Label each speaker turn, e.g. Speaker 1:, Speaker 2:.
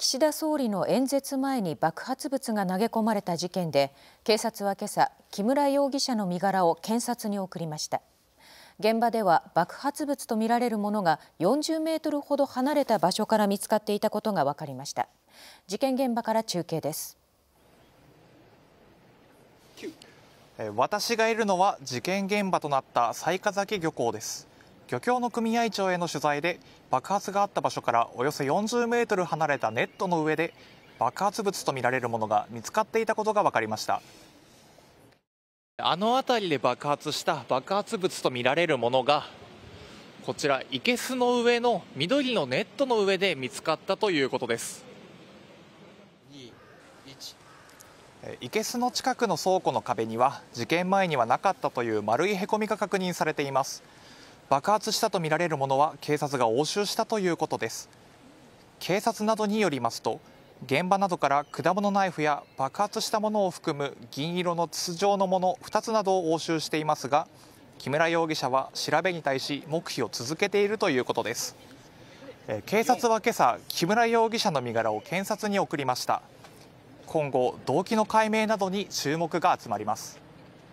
Speaker 1: 岸田総理の演説前に爆発物が投げ込まれた事件で警察は今朝木村容疑者の身柄を検察に送りました現場では爆発物とみられるものが40メートルほど離れた場所から見つかっていたことが分かりました事件現場から中継です
Speaker 2: 私がいるのは事件現場となった雑賀崎漁港です漁協の組合長への取材で、爆発があった場所からおよそ40メートル離れたネットの上で、爆発物と見られるものが見つかっていたことが分かりました。あの辺りで爆発した爆発物と見られるものが、こちら、生けすの上の緑のネットの上で見つかったということです。生けすの近くの倉庫の壁には、事件前にはなかったという丸いへこみが確認されています。爆発したとみられるものは警察が押収したということです警察などによりますと現場などから果物ナイフや爆発したものを含む銀色の筒状のもの2つなどを押収していますが木村容疑者は調べに対し黙秘を続けているということです警察は今朝木村容疑者の身柄を検察に送りました今後動機の解明などに注目が集まります